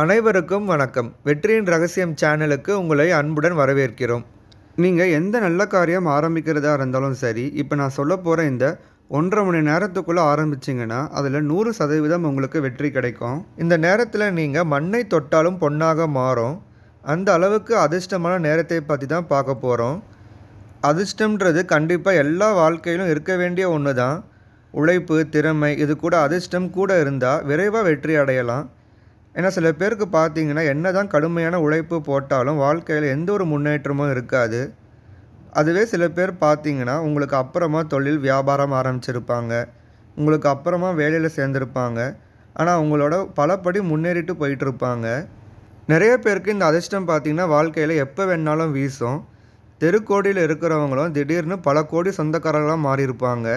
அனைவருக்கும் வணக்கம் வெற்றியின் ரகசியம் சேனலுக்கு உங்களை அன்புடன் வரவேற்கிறோம் நீங்கள் எந்த நல்ல காரியம் ஆரம்பிக்கிறதா இருந்தாலும் சரி இப்போ நான் சொல்ல போகிற இந்த ஒன்றரை மணி நேரத்துக்குள்ளே ஆரம்பிச்சிங்கன்னா அதில் நூறு சதவீதம் உங்களுக்கு வெற்றி கிடைக்கும் இந்த நேரத்தில் நீங்கள் மண்ணை தொட்டாலும் பொன்னாக மாறும் அந்த அளவுக்கு அதிர்ஷ்டமான நேரத்தை பற்றி தான் பார்க்க போகிறோம் அதிர்ஷ்டம்ன்றது கண்டிப்பாக எல்லா வாழ்க்கையிலும் இருக்க வேண்டிய ஒன்று தான் உழைப்பு திறமை இது கூட அதிர்ஷ்டம் கூட இருந்தால் விரைவாக வெற்றி அடையலாம் ஏன்னா சில பேருக்கு பார்த்தீங்கன்னா என்ன தான் கடுமையான உழைப்பு போட்டாலும் வாழ்க்கையில் எந்த ஒரு முன்னேற்றமும் இருக்காது அதுவே சில பேர் பார்த்தீங்கன்னா உங்களுக்கு அப்புறமா தொழில் வியாபாரம் ஆரம்பிச்சிருப்பாங்க உங்களுக்கு அப்புறமா வேலையில் சேர்ந்துருப்பாங்க ஆனால் அவங்களோட பலப்படி முன்னேறிட்டு போயிட்டுருப்பாங்க நிறைய பேருக்கு இந்த அதிர்ஷ்டம் பார்த்திங்கன்னா வாழ்க்கையில் எப்போ வேணாலும் வீசும் தெருக்கோடியில் இருக்கிறவங்களும் திடீர்னு பல கோடி சொந்தக்காரர்களாக மாறியிருப்பாங்க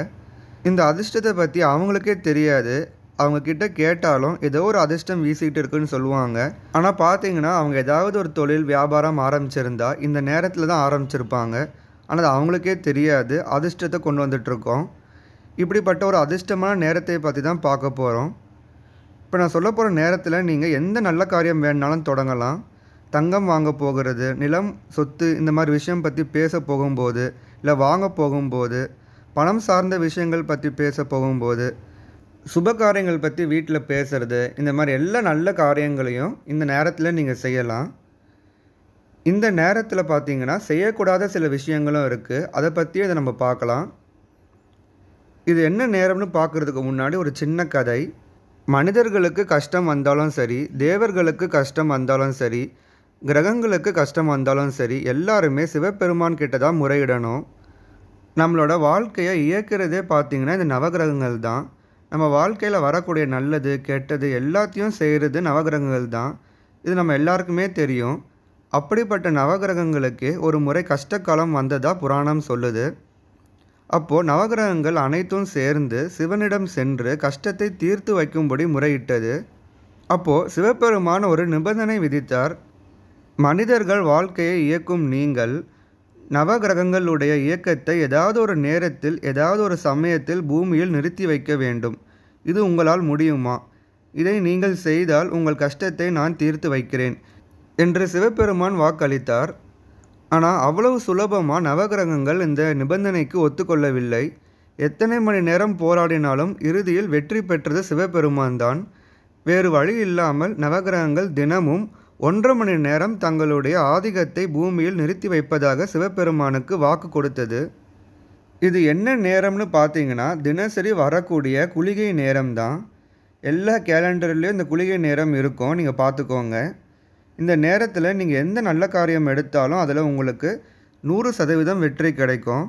இந்த அதிர்ஷ்டத்தை பற்றி அவங்களுக்கே தெரியாது அவங்கக்கிட்ட கேட்டாலும் ஏதோ ஒரு அதிர்ஷ்டம் வீசிக்கிட்டு இருக்குன்னு சொல்லுவாங்க ஆனால் பார்த்தீங்கன்னா அவங்க ஏதாவது ஒரு தொழில் வியாபாரம் ஆரம்பிச்சிருந்தா இந்த நேரத்தில் தான் ஆரம்பிச்சிருப்பாங்க ஆனால் அது அவங்களுக்கே தெரியாது அதிர்ஷ்டத்தை கொண்டு வந்துட்ருக்கோம் இப்படிப்பட்ட ஒரு அதிர்ஷ்டமான நேரத்தை பற்றி தான் பார்க்க போகிறோம் இப்போ நான் சொல்ல போகிற நேரத்தில் நீங்கள் எந்த நல்ல காரியம் வேணுனாலும் தொடங்கலாம் தங்கம் வாங்க போகிறது நிலம் சொத்து இந்த மாதிரி விஷயம் பற்றி பேச போகும்போது இல்லை வாங்க போகும்போது பணம் சார்ந்த விஷயங்கள் பற்றி பேச போகும்போது சுப காரியங்கள் பற்றி வீட்டில் பேசுகிறது இந்த மாதிரி எல்லா நல்ல காரியங்களையும் இந்த நேரத்தில் நீங்கள் செய்யலாம் இந்த நேரத்தில் பார்த்தீங்கன்னா செய்யக்கூடாத சில விஷயங்களும் இருக்குது அதை பற்றியும் இதை நம்ம பார்க்கலாம் இது என்ன நேரம்னு பார்க்குறதுக்கு முன்னாடி ஒரு சின்ன கதை மனிதர்களுக்கு கஷ்டம் வந்தாலும் சரி தேவர்களுக்கு கஷ்டம் வந்தாலும் சரி கிரகங்களுக்கு கஷ்டம் வந்தாலும் சரி எல்லாருமே சிவபெருமான் கிட்ட தான் முறையிடணும் நம்மளோட வாழ்க்கையை இயக்கிறதே பார்த்திங்கன்னா இந்த நவகிரகங்கள் தான் நம்ம வாழ்க்கையில் வரக்கூடிய நல்லது கெட்டது எல்லாத்தையும் செய்கிறது நவகிரகங்கள் தான் இது நம்ம எல்லாருக்குமே தெரியும் அப்படிப்பட்ட நவகிரகங்களுக்கு ஒரு முறை கஷ்டகாலம் வந்ததாக புராணம் சொல்லுது அப்போது நவகிரகங்கள் அனைத்தும் சேர்ந்து சிவனிடம் சென்று கஷ்டத்தை தீர்த்து வைக்கும்படி முறையிட்டது அப்போது சிவபெருமான் ஒரு நிபந்தனை விதித்தார் மனிதர்கள் வாழ்க்கையை இயக்கும் நீங்கள் நவகிரகங்களுடைய இயக்கத்தை ஏதாவது ஒரு நேரத்தில் ஏதாவது ஒரு சமயத்தில் பூமியில் நிறுத்தி வைக்க வேண்டும் இது உங்களால் முடியுமா இதை நீங்கள் செய்தால் உங்கள் கஷ்டத்தை நான் தீர்த்து வைக்கிறேன் என்று சிவபெருமான் வாக்களித்தார் ஆனால் அவ்வளவு சுலபமாக நவகிரகங்கள் இந்த நிபந்தனைக்கு ஒத்துக்கொள்ளவில்லை எத்தனை மணி நேரம் போராடினாலும் இறுதியில் வெற்றி பெற்றது சிவபெருமான் தான் வேறு வழி இல்லாமல் நவகிரகங்கள் தினமும் ஒன்றரை மணி நேரம் தங்களுடைய ஆதிக்கத்தை பூமியில் நிறுத்தி வைப்பதாக சிவபெருமானுக்கு வாக்கு கொடுத்தது இது என்ன நேரம்னு பார்த்தீங்கன்னா தினசரி வரக்கூடிய குளிகை நேரம்தான் எல்லா கேலண்டர்லேயும் இந்த குளிகை நேரம் இருக்கும் நீங்கள் பார்த்துக்கோங்க இந்த நேரத்தில் நீங்கள் எந்த நல்ல காரியம் எடுத்தாலும் அதில் உங்களுக்கு நூறு சதவீதம் வெற்றி கிடைக்கும்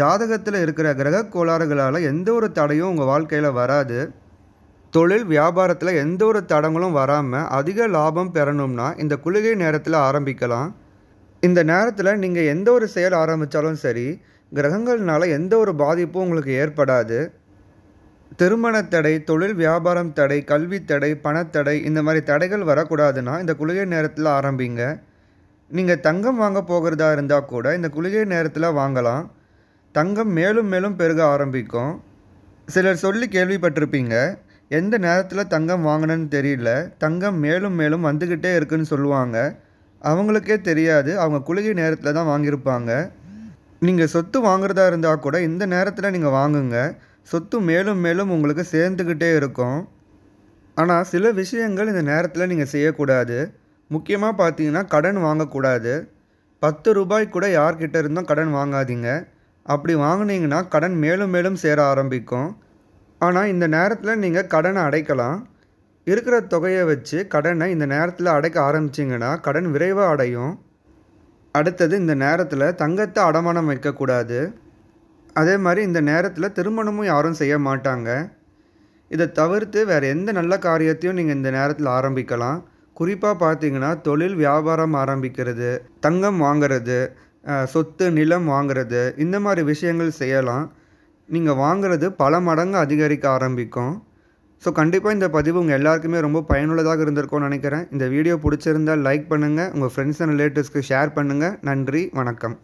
ஜாதகத்தில் இருக்கிற கிரக கோளாறுகளால் எந்த ஒரு தடையும் உங்கள் வாழ்க்கையில் வராது தொழில் வியாபாரத்தில் எந்த ஒரு தடங்களும் வராமல் அதிக லாபம் பெறணும்னா இந்த குளிகை நேரத்தில் ஆரம்பிக்கலாம் இந்த நேரத்தில் நீங்கள் எந்த ஒரு செயல் ஆரம்பித்தாலும் சரி கிரகங்கள்னால எந்த ஒரு பாதிப்பும் உங்களுக்கு ஏற்படாது திருமண தடை தொழில் வியாபாரம் தடை கல்வி தடை பணத்தடை இந்த மாதிரி தடைகள் வரக்கூடாதுன்னா இந்த குளிகை நேரத்தில் ஆரம்பிங்க நீங்கள் தங்கம் வாங்க போகிறதா இருந்தால் கூட இந்த குளிகை நேரத்தில் வாங்கலாம் தங்கம் மேலும் மேலும் பெருக ஆரம்பிக்கும் சிலர் சொல்லி கேள்விப்பட்டிருப்பீங்க எந்த நேரத்தில் தங்கம் வாங்கினேன்னு தெரியல தங்கம் மேலும் மேலும் வந்துக்கிட்டே இருக்குன்னு சொல்லுவாங்க அவங்களுக்கே தெரியாது அவங்க குளிகை நேரத்தில் தான் வாங்கியிருப்பாங்க நீங்கள் சொத்து வாங்குறதா இருந்தால் கூட இந்த நேரத்தில் நீங்கள் வாங்குங்க சொத்து மேலும் மேலும் உங்களுக்கு சேர்ந்துக்கிட்டே இருக்கும் ஆனால் சில விஷயங்கள் இந்த நேரத்தில் நீங்கள் செய்யக்கூடாது முக்கியமாக பார்த்தீங்கன்னா கடன் வாங்கக்கூடாது பத்து ரூபாய் கூட யார்கிட்ட இருந்தும் கடன் வாங்காதீங்க அப்படி வாங்கினீங்கன்னா கடன் மேலும் மேலும் சேர ஆரம்பிக்கும் ஆனால் இந்த நேரத்தில் நீங்கள் கடனை அடைக்கலாம் இருக்கிற தொகையை வச்சு கடனை இந்த நேரத்தில் அடைக்க ஆரம்பிச்சிங்கன்னா கடன் விரைவாக அடையும் அடுத்தது இந்த நேரத்தில் தங்கத்தை அடமானம் வைக்கக்கூடாது அதே மாதிரி இந்த நேரத்தில் திருமணமும் யாரும் செய்ய மாட்டாங்க இதை தவிர்த்து வேறு எந்த நல்ல காரியத்தையும் நீங்கள் இந்த நேரத்தில் ஆரம்பிக்கலாம் குறிப்பாக பார்த்தீங்கன்னா தொழில் வியாபாரம் ஆரம்பிக்கிறது தங்கம் வாங்கிறது சொத்து நிலம் வாங்கிறது இந்த மாதிரி விஷயங்கள் செய்யலாம் நீங்கள் வாங்குறது பல மடங்கு அதிகரிக்க ஆரம்பிக்கும் ஸோ கண்டிப்பாக இந்த பதிவு உங்கள் எல்லாருக்குமே ரொம்ப பயனுள்ளதாக இருந்திருக்கும்னு நினைக்கிறேன் இந்த வீடியோ பிடிச்சிருந்தால் லைக் பண்ணுங்கள் உங்கள் ஃப்ரெண்ட்ஸ் அண்ட் ரிலேட்டிவ்ஸ்க்கு ஷேர் பண்ணுங்கள் நன்றி வணக்கம்